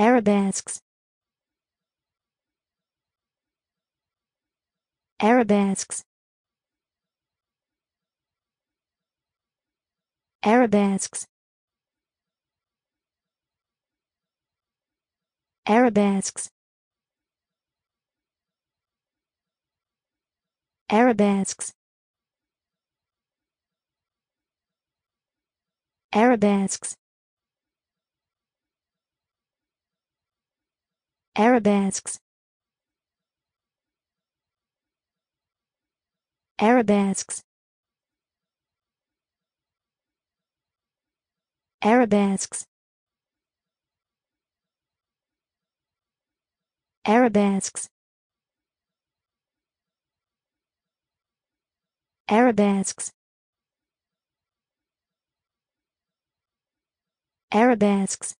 arabesques arabesques arabesques arabesques arabesques arabesques arabesques arabesques arabesques arabesques arabesques arabesques